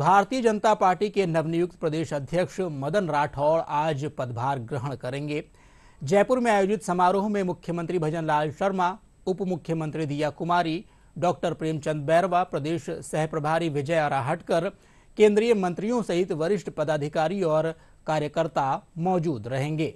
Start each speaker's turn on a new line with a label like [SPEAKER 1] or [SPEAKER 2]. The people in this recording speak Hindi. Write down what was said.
[SPEAKER 1] भारतीय जनता पार्टी के नवनियुक्त प्रदेश अध्यक्ष मदन राठौड़ आज पदभार ग्रहण करेंगे जयपुर में आयोजित समारोह में मुख्यमंत्री भजन लाल शर्मा उप मुख्यमंत्री दिया कुमारी डॉक्टर प्रेमचंद बैरवा प्रदेश सह प्रभारी विजय राहटकर केंद्रीय मंत्रियों सहित वरिष्ठ पदाधिकारी और कार्यकर्ता मौजूद रहेंगे